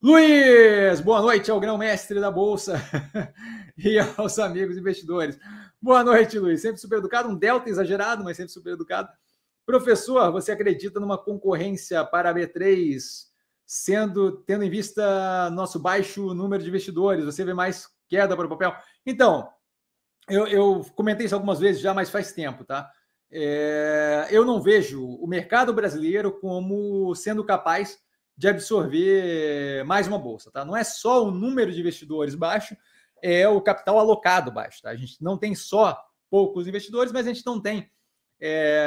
Luiz, boa noite ao grão mestre da Bolsa e aos amigos investidores. Boa noite, Luiz. Sempre super educado, um delta exagerado, mas sempre super educado. Professor, você acredita numa concorrência para a B3, sendo tendo em vista nosso baixo número de investidores? Você vê mais queda para o papel? Então, eu, eu comentei isso algumas vezes já, mas faz tempo, tá? É, eu não vejo o mercado brasileiro como sendo capaz de absorver mais uma bolsa, tá? Não é só o número de investidores baixo, é o capital alocado baixo, tá? A gente não tem só poucos investidores, mas a gente não tem é,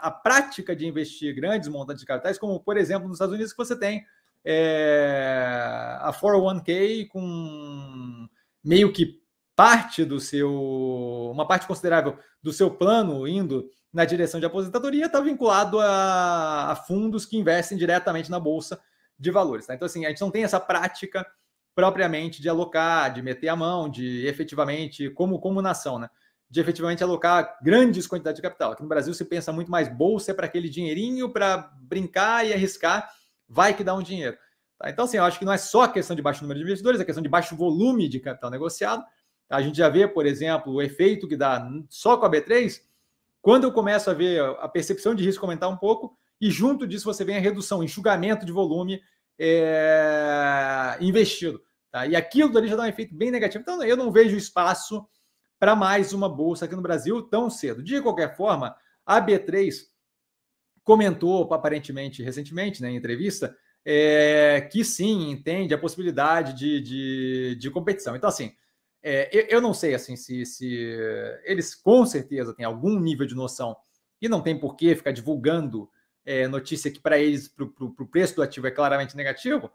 a prática de investir grandes montantes de capitais, como por exemplo nos Estados Unidos que você tem é, a 401k com meio que parte do seu, uma parte considerável do seu plano indo na direção de aposentadoria está vinculado a, a, fundos que investem diretamente na bolsa de valores. Tá? Então, assim, a gente não tem essa prática propriamente de alocar, de meter a mão, de efetivamente, como, como nação, né? de efetivamente alocar grandes quantidades de capital. Aqui no Brasil se pensa muito mais bolsa é para aquele dinheirinho, para brincar e arriscar, vai que dá um dinheiro. Tá? Então, assim, eu acho que não é só a questão de baixo número de investidores, é a questão de baixo volume de capital negociado, a gente já vê, por exemplo, o efeito que dá só com a B3, quando eu começo a ver a percepção de risco aumentar um pouco, e junto disso você vem a redução, enxugamento de volume é, investido. Tá? E aquilo ali já dá um efeito bem negativo. Então, eu não vejo espaço para mais uma bolsa aqui no Brasil tão cedo. De qualquer forma, a B3 comentou, aparentemente, recentemente, né, em entrevista, é, que sim, entende a possibilidade de, de, de competição. Então, assim, é, eu, eu, não sei assim se, se eles com certeza têm algum nível de noção e não tem por que ficar divulgando é, notícia que para eles para o preço do ativo é claramente negativo.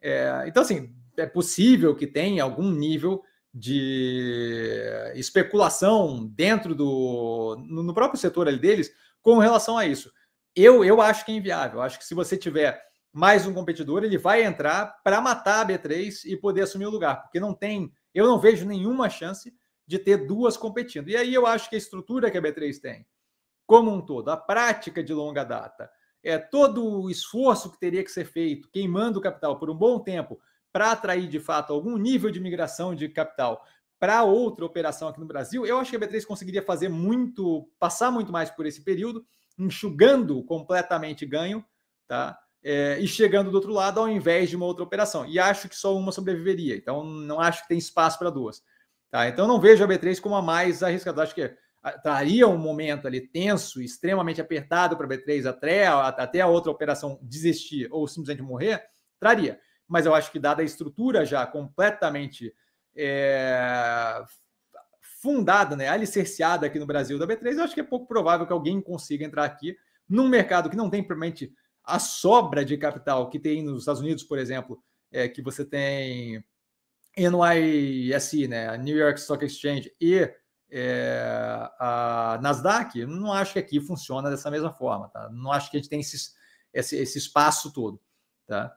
É, então assim é possível que tenha algum nível de especulação dentro do no próprio setor ali deles com relação a isso. Eu, eu acho que é inviável. acho que se você tiver mais um competidor, ele vai entrar para matar a B3 e poder assumir o lugar, porque não tem eu não vejo nenhuma chance de ter duas competindo. E aí eu acho que a estrutura que a B3 tem, como um todo, a prática de longa data, é todo o esforço que teria que ser feito, queimando o capital por um bom tempo, para atrair de fato algum nível de migração de capital para outra operação aqui no Brasil, eu acho que a B3 conseguiria fazer muito, passar muito mais por esse período, enxugando completamente ganho, tá? é, e chegando do outro lado ao invés de uma outra operação. E acho que só uma sobreviveria, então não acho que tem espaço para duas. Tá? Então não vejo a B3 como a mais arriscada. Acho que ah, traria um momento ali tenso, extremamente apertado para a B3 até, até a outra operação desistir ou simplesmente morrer, traria. Mas eu acho que, dada a estrutura já completamente é, fundada, né, alicerciada aqui no Brasil da B3, eu acho que é pouco provável que alguém consiga entrar aqui num mercado que não tem provavelmente a sobra de capital que tem nos Estados Unidos, por exemplo, é, que você tem NYSE, né, New York Stock Exchange e é, a Nasdaq, não acho que aqui funciona dessa mesma forma, tá? Não acho que a gente tem esses, esse, esse espaço todo, tá?